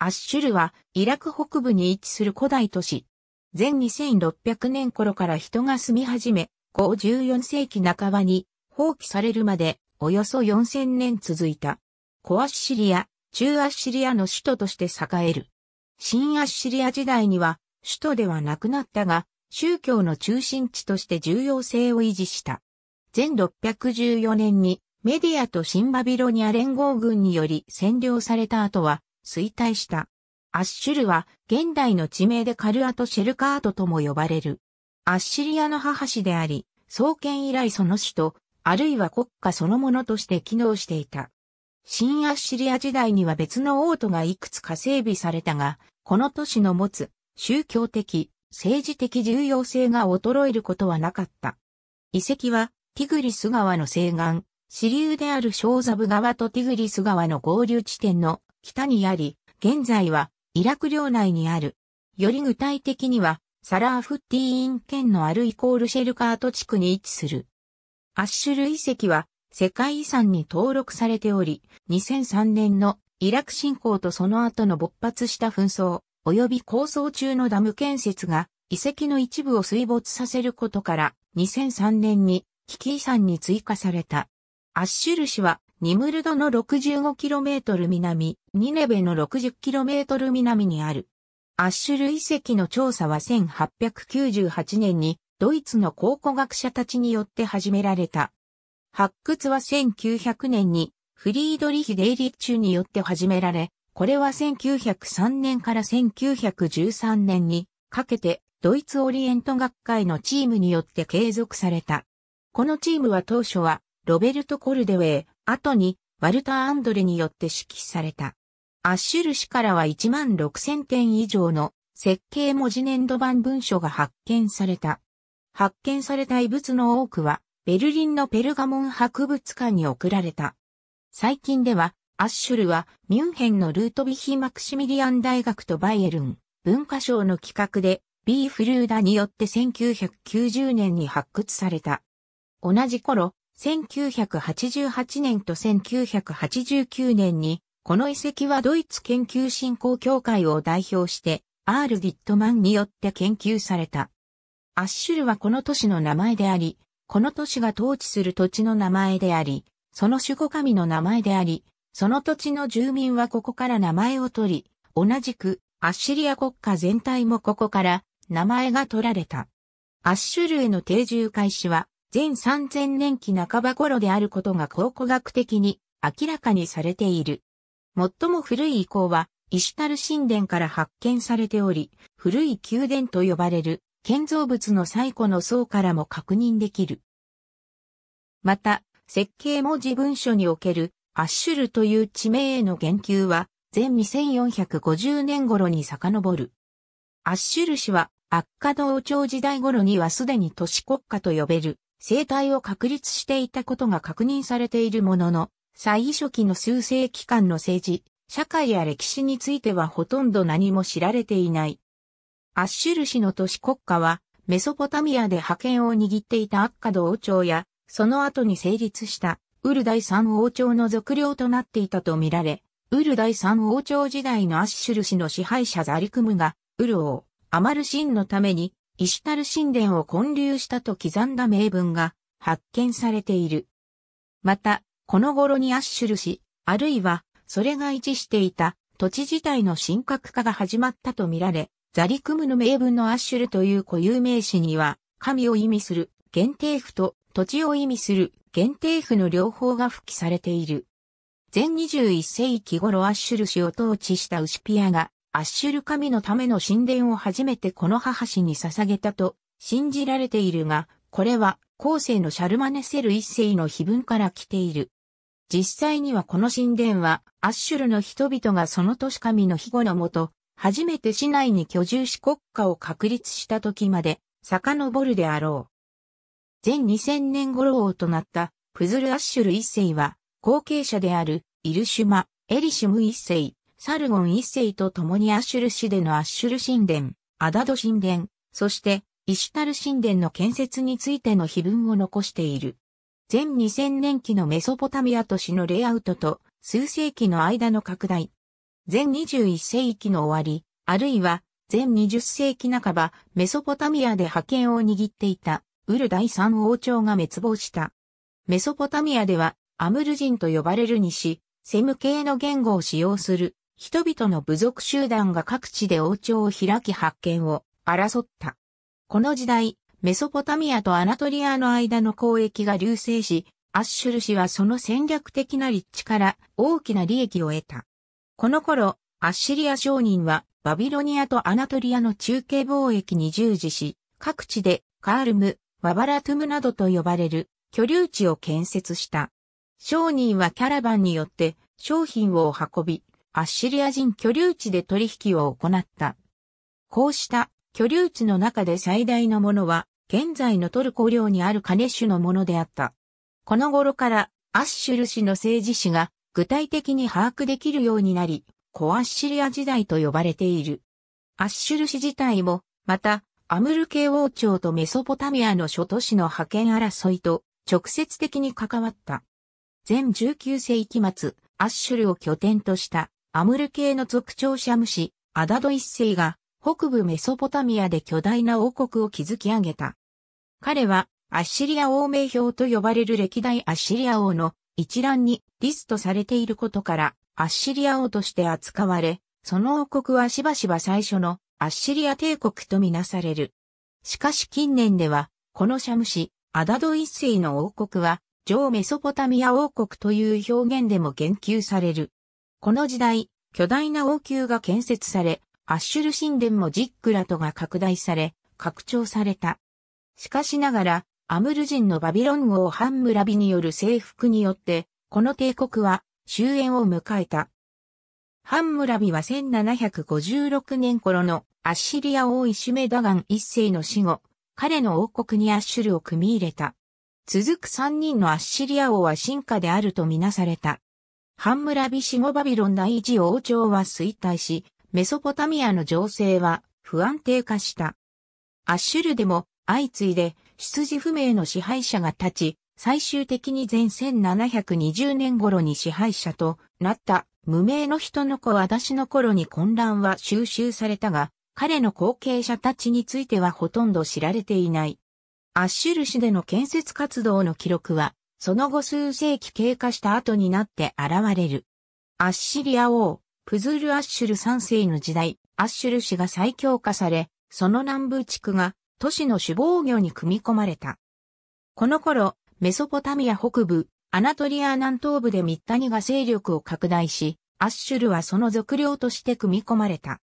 アッシュルはイラク北部に位置する古代都市。前2600年頃から人が住み始め、後4世紀半ばに放棄されるまでおよそ4000年続いた。古アッシリア、中アッシリアの首都として栄える。新アッシリア時代には首都ではなくなったが、宗教の中心地として重要性を維持した。前614年にメディアと新バビロニア連合軍により占領された後は、衰退した。アッシュルは現代の地名でカルアとシェルカートとも呼ばれる。アッシリアの母市であり、創建以来その首都、あるいは国家そのものとして機能していた。新アッシリア時代には別の王都がいくつか整備されたが、この都市の持つ宗教的、政治的重要性が衰えることはなかった。遺跡はティグリス川の西岸、支流であるショーザブ川とティグリス川の合流地点の北にあり、現在はイラク領内にある。より具体的には、サラーフッティーン県のあるイコールシェルカート地区に位置する。アッシュル遺跡は世界遺産に登録されており、2003年のイラク侵攻とその後の勃発した紛争、及び構想中のダム建設が遺跡の一部を水没させることから、2003年に危機遺産に追加された。アッシュル氏はニムルドの 65km 南、ニネベの 60km 南にある。アッシュル遺跡の調査は1898年にドイツの考古学者たちによって始められた。発掘は1900年にフリードリヒ・デイリッチュによって始められ、これは1903年から1913年にかけてドイツオリエント学会のチームによって継続された。このチームは当初はロベルト・コルデウェイ、後にワルター・アンドレによって指揮された。アッシュル氏からは1万6000点以上の設計文字粘土版文書が発見された。発見された遺物の多くは、ベルリンのペルガモン博物館に送られた。最近では、アッシュルはミュンヘンのルートビヒ・マクシミリアン大学とバイエルン文化省の企画でビー・フルーダによって1990年に発掘された。同じ頃、1988年と1989年に、この遺跡はドイツ研究振興協会を代表して、アール・ビットマンによって研究された。アッシュルはこの都市の名前であり、この都市が統治する土地の名前であり、その守護神の名前であり、その土地の住民はここから名前を取り、同じくアッシリア国家全体もここから名前が取られた。アッシュルへの定住開始は前3000年期半ば頃であることが考古学的に明らかにされている。最も古い遺構は、イシュタル神殿から発見されており、古い宮殿と呼ばれる建造物の最古の層からも確認できる。また、設計文字文書におけるアッシュルという地名への言及は、前2450年頃に遡る。アッシュル氏は、悪化カ同朝時代頃にはすでに都市国家と呼べる生態を確立していたことが確認されているものの、最初期の数世紀間の政治、社会や歴史についてはほとんど何も知られていない。アッシュル氏の都市国家は、メソポタミアで覇権を握っていたアッカド王朝や、その後に成立したウル第三王朝の属領となっていたとみられ、ウル第三王朝時代のアッシュル氏の支配者ザリクムが、ウル王、アマルシンのためにイシュタル神殿を建立したと刻んだ名文が発見されている。また、この頃にアッシュル氏、あるいは、それが位置していた土地自体の神格化が始まったとみられ、ザリクムの名文のアッシュルという固有名詞には、神を意味する限定符と土地を意味する限定符の両方が付記されている。全21世紀頃アッシュル氏を統治したウシピアがアッシュル神のための神殿を初めてこの母氏に捧げたと信じられているが、これは後世のシャルマネセル一世の碑文から来ている。実際にはこの神殿はアッシュルの人々がその都市神の庇護のもと、初めて市内に居住し国家を確立した時まで遡るであろう。前2000年頃王となったプズル・アッシュル一世は後継者であるイルシュマ、エリシュム一世、サルゴン一世と共にアッシュル市でのアッシュル神殿、アダド神殿、そしてイシュタル神殿の建設についての碑文を残している。前2000年期のメソポタミア都市のレイアウトと数世紀の間の拡大。前21世紀の終わり、あるいは前20世紀半ば、メソポタミアで覇権を握っていたウル第三王朝が滅亡した。メソポタミアではアムル人と呼ばれる西、セム系の言語を使用する人々の部族集団が各地で王朝を開き発見を争った。この時代、メソポタミアとアナトリアの間の交易が流星し、アッシュル氏はその戦略的な立地から大きな利益を得た。この頃、アッシリア商人はバビロニアとアナトリアの中継貿易に従事し、各地でカールム、ワバラトゥムなどと呼ばれる居留地を建設した。商人はキャラバンによって商品を運び、アッシリア人居留地で取引を行った。こうした居留地の中で最大のものは、現在のトルコ領にあるカネッシュのものであった。この頃からアッシュル氏の政治史が具体的に把握できるようになり、コアッシリア時代と呼ばれている。アッシュル氏自体も、また、アムル系王朝とメソポタミアの諸都市の覇権争いと直接的に関わった。全19世紀末、アッシュルを拠点としたアムル系の族長シャムシ、アダド一世が、北部メソポタミアで巨大な王国を築き上げた。彼は、アッシリア王名表と呼ばれる歴代アッシリア王の一覧にリストされていることから、アッシリア王として扱われ、その王国はしばしば最初のアッシリア帝国とみなされる。しかし近年では、このシャムシ、アダド一世の王国は、上メソポタミア王国という表現でも言及される。この時代、巨大な王宮が建設され、アッシュル神殿もジックラトが拡大され、拡張された。しかしながら、アムル人のバビロン王ハンムラビによる征服によって、この帝国は終焉を迎えた。ハンムラビは1756年頃のアッシリア王イシュメダガン一世の死後、彼の王国にアッシュルを組み入れた。続く3人のアッシリア王は進化であるとみなされた。ハンムラビシ語バビロン第一王朝は衰退し、メソポタミアの情勢は不安定化した。アッシュルでも相次いで出自不明の支配者が立ち、最終的に前1720年頃に支配者となった無名の人の子私の頃に混乱は収集されたが、彼の後継者たちについてはほとんど知られていない。アッシュル市での建設活動の記録はその後数世紀経過した後になって現れる。アッシリア王、プズール・アッシュル3世の時代、アッシュル氏が再強化され、その南部地区が都市の首謀御に組み込まれた。この頃、メソポタミア北部、アナトリア南東部でミッタニが勢力を拡大し、アッシュルはその属領として組み込まれた。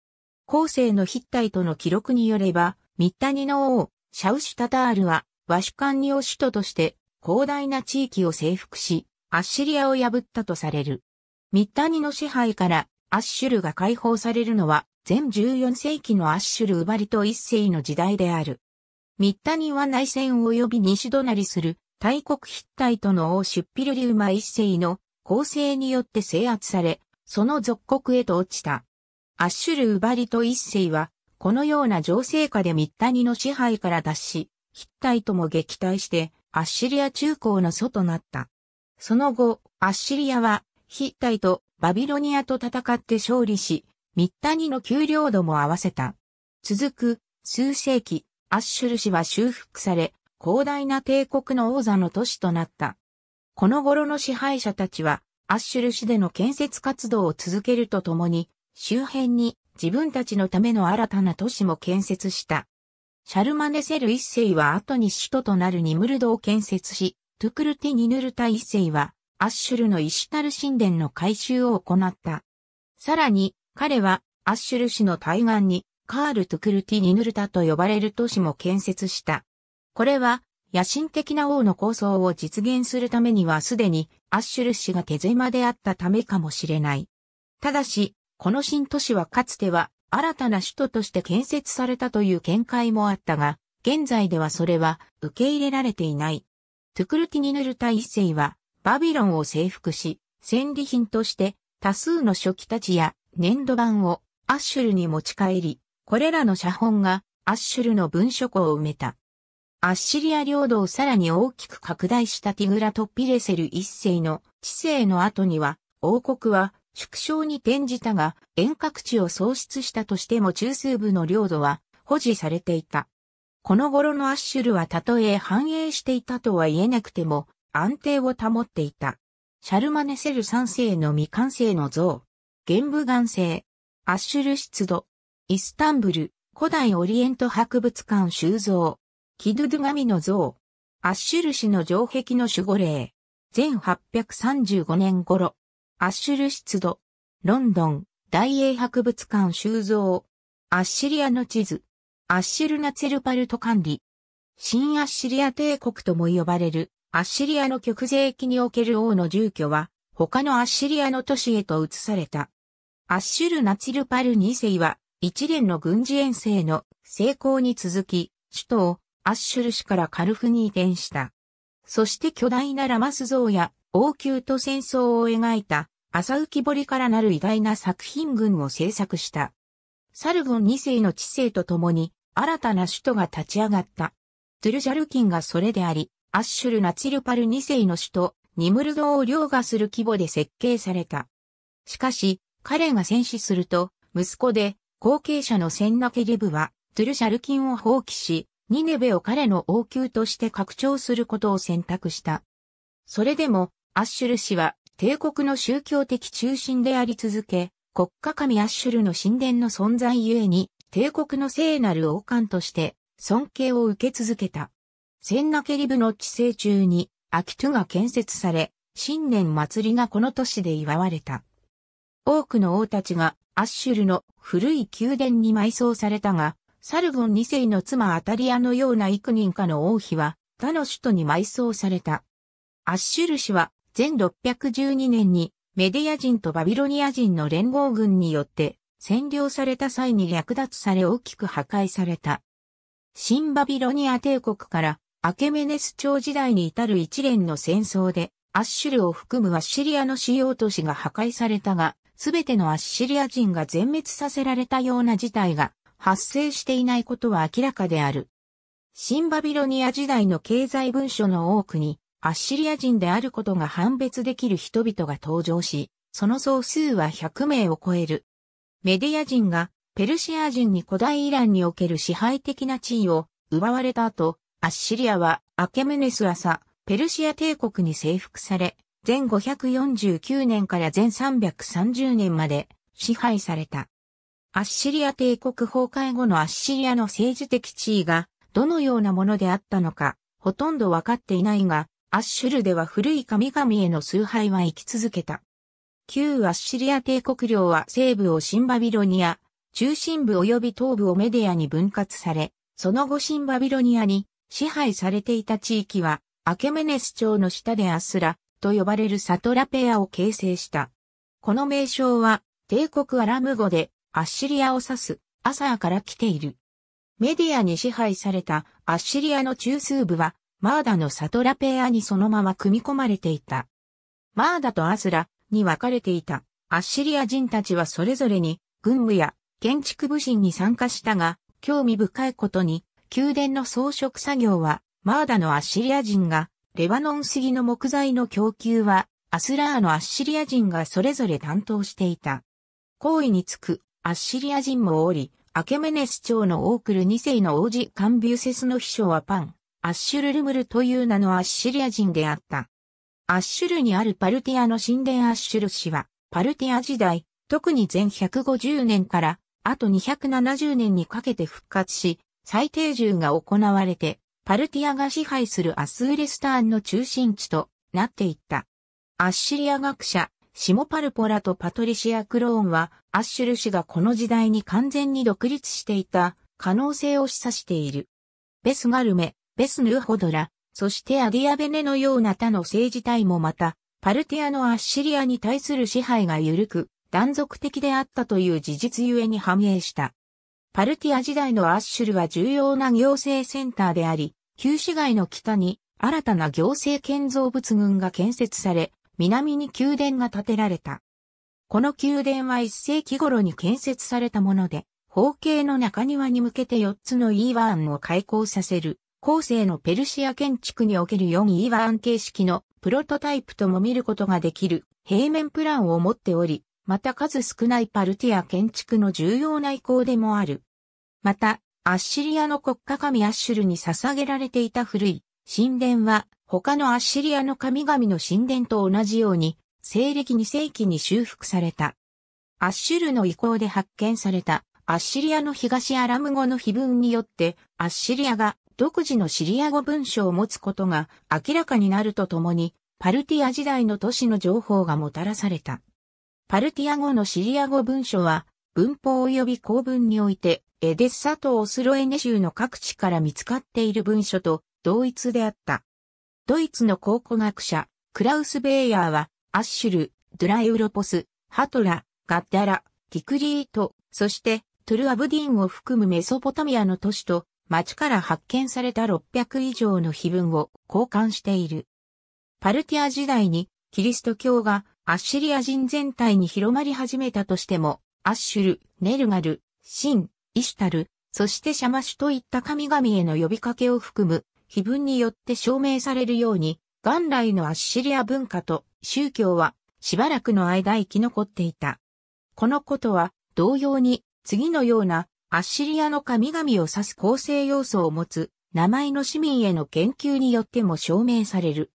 後世のヒッタイトの記録によれば、ミッタニの王、シャウシュタタールは、ワシュカンニを首都として広大な地域を征服し、アッシリアを破ったとされる。ミッタニの支配からアッシュルが解放されるのは、全14世紀のアッシュル・ウバリと一世の時代である。ミッタニは内戦及び西隣する大国ヒッタイトの王シュッピルリウマ一世の構成によって制圧され、その属国へと落ちた。アッシュル・ウバリと一世は、このような情勢下でミッタニの支配から脱し、ヒッタイトも撃退して、アッシリア中高の祖となった。その後、アッシリアは、ヒッタイとバビロニアと戦って勝利し、ミッタニの給料度も合わせた。続く、数世紀、アッシュル氏は修復され、広大な帝国の王座の都市となった。この頃の支配者たちは、アッシュル氏での建設活動を続けるとともに、周辺に自分たちのための新たな都市も建設した。シャルマネセル一世は後に首都となるニムルドを建設し、トゥクルティニヌルタ一世は、アッシュルのイシュタル神殿の改修を行った。さらに、彼は、アッシュル市の対岸に、カール・トゥクルティ・ニヌルタと呼ばれる都市も建設した。これは、野心的な王の構想を実現するためにはすでに、アッシュル氏が手狭であったためかもしれない。ただし、この新都市はかつては、新たな首都として建設されたという見解もあったが、現在ではそれは受け入れられていない。トゥクルティニヌルタ一世はバビロンを征服し、戦利品として多数の書記たちや粘土板をアッシュルに持ち帰り、これらの写本がアッシュルの文書庫を埋めた。アッシリア領土をさらに大きく拡大したティグラト・ピレセル一世の治世の後には、王国は縮小に転じたが、遠隔地を創出したとしても中枢部の領土は保持されていた。この頃のアッシュルはたとえ繁栄していたとは言えなくても、安定を保っていた。シャルマネセル三世の未完成の像、玄武岩製、アッシュル湿度、イスタンブル、古代オリエント博物館収蔵、キドゥドゥガミの像、アッシュル氏の城壁の守護霊、1 835年頃、アッシュル出土。ロンドン、大英博物館収蔵。アッシリアの地図。アッシルナツェルパルト管理。新アッシリア帝国とも呼ばれる、アッシリアの極税域における王の住居は、他のアッシリアの都市へと移された。アッシュル・ナツィルパル2世は、一連の軍事遠征の成功に続き、首都をアッシュル市からカルフに移転した。そして巨大なラマス像や王宮と戦争を描いた朝浮彫りからなる偉大な作品群を制作した。サルゴン2世の知性とともに新たな首都が立ち上がった。トゥルジャルキンがそれであり、アッシュル・ナチルパル2世の首都、ニムルドを凌駕する規模で設計された。しかし、彼が戦死すると、息子で後継者のセンナケリブは、トゥルシャルキンを放棄し、ニネベを彼の王宮として拡張することを選択した。それでも、アッシュル氏は帝国の宗教的中心であり続け、国家神アッシュルの神殿の存在ゆえに、帝国の聖なる王冠として尊敬を受け続けた。センナケリブの治世中に、アキトゥが建設され、新年祭りがこの都市で祝われた。多くの王たちがアッシュルの古い宮殿に埋葬されたが、サルゴン2世の妻アタリアのような幾人かの王妃は、他の首都に埋葬された。アッシュル氏は、前612年に、メディア人とバビロニア人の連合軍によって、占領された際に略奪され大きく破壊された。新バビロニア帝国から、アケメネス朝時代に至る一連の戦争で、アッシュルを含むアッシリアの主要都市が破壊されたが、すべてのアッシリア人が全滅させられたような事態が発生していないことは明らかである。新バビロニア時代の経済文書の多くに、アッシリア人であることが判別できる人々が登場し、その総数は100名を超える。メディア人がペルシア人に古代イランにおける支配的な地位を奪われた後、アッシリアはアケメネス朝、ペルシア帝国に征服され、前549年から前330年まで支配された。アッシリア帝国崩壊後のアッシリアの政治的地位がどのようなものであったのか、ほとんどわかっていないが、アッシュルでは古い神々への崇拝は生き続けた。旧アッシリア帝国領は西部を新バビロニア、中心部及び東部をメディアに分割され、その後新バビロニアに支配されていた地域は、アケメネス朝の下でアスラと呼ばれるサトラペアを形成した。この名称は帝国アラム語でアッシリアを指す、アサーから来ている。メディアに支配されたアッシリアの中枢部は、マーダのサトラペアにそのまま組み込まれていた。マーダとアスラに分かれていたアッシリア人たちはそれぞれに軍務や建築部進に参加したが、興味深いことに、宮殿の装飾作業は、マーダのアッシリア人が、レバノン杉の木材の供給は、アスラーのアッシリア人がそれぞれ担当していた。行為につくアッシリア人もおり、アケメネス朝のオークル2世の王子カンビュセスの秘書はパン、アッシュルルムルという名のアッシリア人であった。アッシュルにあるパルティアの神殿アッシュル氏は、パルティア時代、特に前150年から、あと270年にかけて復活し、最低重が行われて、パルティアが支配するアスーレスターンの中心地となっていった。アッシリア学者、シモパルポラとパトリシア・クローンは、アッシュル氏がこの時代に完全に独立していた可能性を示唆している。ベスガルメ、ベスヌーホドラ、そしてアディアベネのような他の政治体もまた、パルティアのアッシリアに対する支配が緩く、断続的であったという事実ゆえに反映した。パルティア時代のアッシュルは重要な行政センターであり、旧市街の北に新たな行政建造物群が建設され、南に宮殿が建てられた。この宮殿は1世紀頃に建設されたもので、方形の中庭に向けて4つのイーワーンを開口させる、後世のペルシア建築における4イーワーン形式のプロトタイプとも見ることができる平面プランを持っており、また数少ないパルティア建築の重要な意向でもある。また、アッシリアの国家神アッシュルに捧げられていた古い神殿は他のアッシリアの神々の神殿と同じように、西暦2世紀に修復された。アッシュルの意向で発見されたアッシリアの東アラム語の碑文によって、アッシリアが独自のシリア語文章を持つことが明らかになるとともに、パルティア時代の都市の情報がもたらされた。パルティア語のシリア語文書は、文法及び公文において、エデッサとオスロエネ州の各地から見つかっている文書と同一であった。ドイツの考古学者、クラウス・ベイヤーは、アッシュル、ドゥライウロポス、ハトラ、ガッダラ、ティクリート、そしてトゥルアブディンを含むメソポタミアの都市と町から発見された600以上の碑文を交換している。パルティア時代にキリスト教がアッシリア人全体に広まり始めたとしても、アッシュル、ネルガル、シン、イシュタル、そしてシャマシュといった神々への呼びかけを含む碑文によって証明されるように、元来のアッシリア文化と宗教はしばらくの間生き残っていた。このことは同様に次のようなアッシリアの神々を指す構成要素を持つ名前の市民への研究によっても証明される。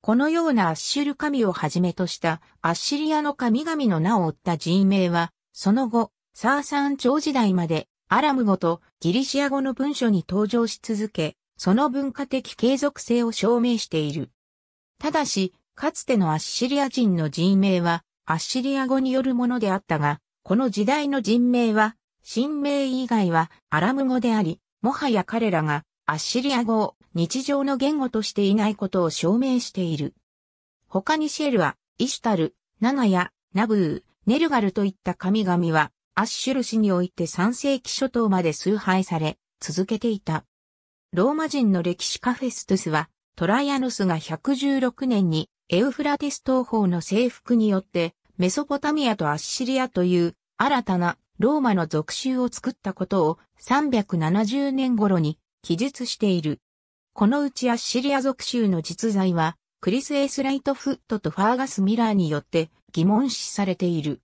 このようなアッシュル神をはじめとしたアッシリアの神々の名を追った人名は、その後、サーサン朝時代までアラム語とギリシア語の文書に登場し続け、その文化的継続性を証明している。ただし、かつてのアッシリア人の人名は、アッシリア語によるものであったが、この時代の人名は、神名以外はアラム語であり、もはや彼らがアッシリア語を日常の言語としていないことを証明している。他にシェルは、イシュタル、ナナヤ、ナブー、ネルガルといった神々は、アッシュル氏において3世紀初頭まで崇拝され、続けていた。ローマ人の歴史カフェストゥスは、トライアノスが116年にエウフラテス東方の征服によって、メソポタミアとアッシリアという新たなローマの属州を作ったことを370年頃に記述している。このうちアッシリア属州の実在は、クリス・エスライトフットとファーガス・ミラーによって疑問視されている。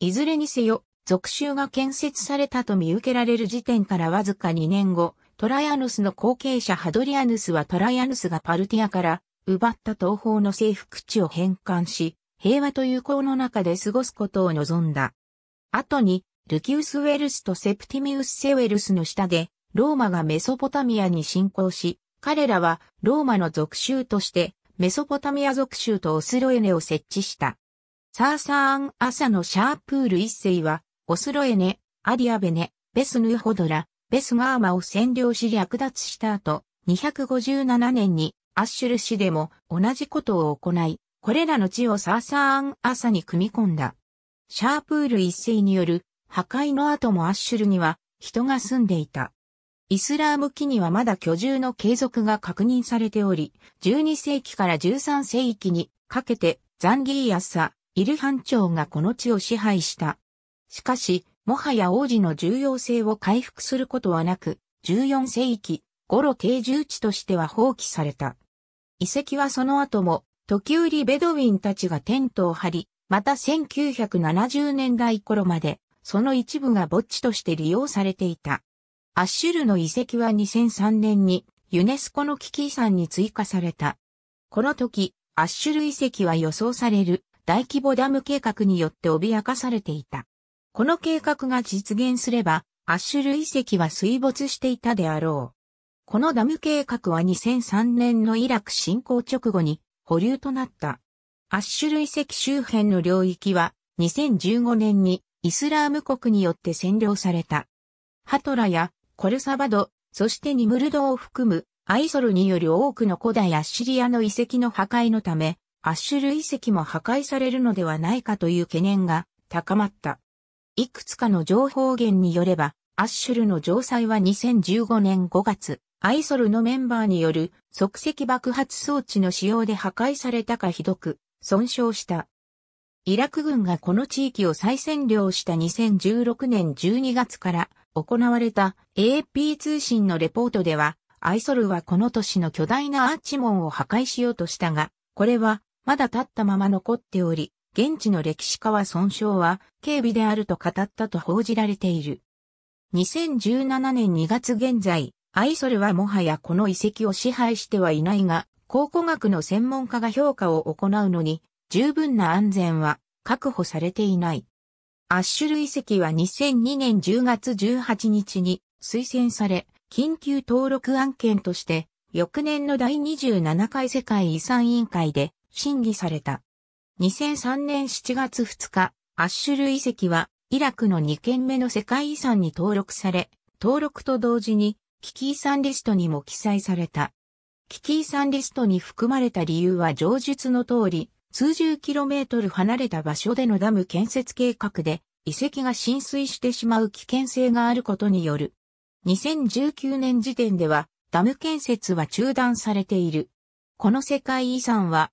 いずれにせよ、属州が建設されたと見受けられる時点からわずか2年後、トライアヌスの後継者ハドリアヌスはトライアヌスがパルティアから奪った東方の征服地を返還し、平和と友好の中で過ごすことを望んだ。後に、ルキウス・ウェルスとセプティミウス・セウェルスの下で、ローマがメソポタミアに侵攻し、彼らはローマの属州として、メソポタミア属州とオスロエネを設置した。サーサーン・アサのシャープール一世は、オスロエネ、アディアベネ、ベスヌーホドラ、ベスガーマを占領し略奪した後、257年にアッシュル市でも同じことを行い、これらの地をサーサーン朝に組み込んだ。シャープール一世による破壊の後もアッシュルには人が住んでいた。イスラーム期にはまだ居住の継続が確認されており、12世紀から13世紀にかけてザンギーアッサ、イルハン朝がこの地を支配した。しかし、もはや王子の重要性を回復することはなく、14世紀、頃定住地としては放棄された。遺跡はその後も、時折ベドウィンたちがテントを張り、また1970年代頃まで、その一部が墓地として利用されていた。アッシュルの遺跡は2003年にユネスコの危機遺産に追加された。この時、アッシュル遺跡は予想される大規模ダム計画によって脅かされていた。この計画が実現すれば、アッシュル遺跡は水没していたであろう。このダム計画は2003年のイラク侵攻直後に保留となった。アッシュル遺跡周辺の領域は2015年にイスラーム国によって占領された。ハトラやコルサバド、そしてニムルドを含むアイソルによる多くの古代アッシリアの遺跡の破壊のため、アッシュル遺跡も破壊されるのではないかという懸念が高まった。いくつかの情報源によれば、アッシュルの城塞は2015年5月、アイソルのメンバーによる即席爆発装置の使用で破壊されたかひどく損傷した。イラク軍がこの地域を再占領した2016年12月から行われた AP 通信のレポートでは、アイソルはこの都市の巨大なアーチ門を破壊しようとしたが、これはまだ立ったまま残っており、現地の歴史家は損傷は警備であると語ったと報じられている。2017年2月現在、アイソルはもはやこの遺跡を支配してはいないが、考古学の専門家が評価を行うのに、十分な安全は確保されていない。アッシュル遺跡は2002年10月18日に推薦され、緊急登録案件として、翌年の第27回世界遺産委員会で審議された。2003年7月2日、アッシュル遺跡は、イラクの2件目の世界遺産に登録され、登録と同時に、危機遺産リストにも記載された。危機遺産リストに含まれた理由は上述の通り、数十キロメートル離れた場所でのダム建設計画で、遺跡が浸水してしまう危険性があることによる。2019年時点では、ダム建設は中断されている。この世界遺産は、